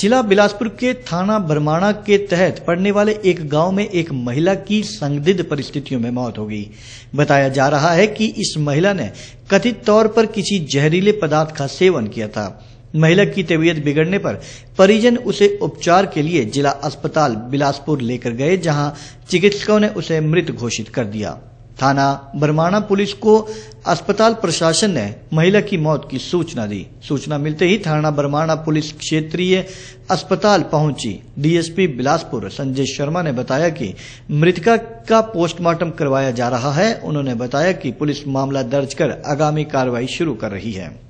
जिला बिलासपुर के थाना बरमाणा के तहत पड़ने वाले एक गांव में एक महिला की संदिग्ध परिस्थितियों में मौत हो गई बताया जा रहा है कि इस महिला ने कथित तौर पर किसी जहरीले पदार्थ का सेवन किया था महिला की तबीयत बिगड़ने पर परिजन उसे उपचार के लिए जिला अस्पताल बिलासपुर लेकर गए जहां चिकित्सकों ने उसे मृत घोषित कर दिया थाना बरमाना पुलिस को अस्पताल प्रशासन ने महिला की मौत की सूचना दी सूचना मिलते ही थाना बरमाना पुलिस क्षेत्रीय अस्पताल पहुंची डीएसपी बिलासपुर संजय शर्मा ने बताया कि मृतका का पोस्टमार्टम करवाया जा रहा है उन्होंने बताया कि पुलिस मामला दर्ज कर आगामी कार्रवाई शुरू कर रही है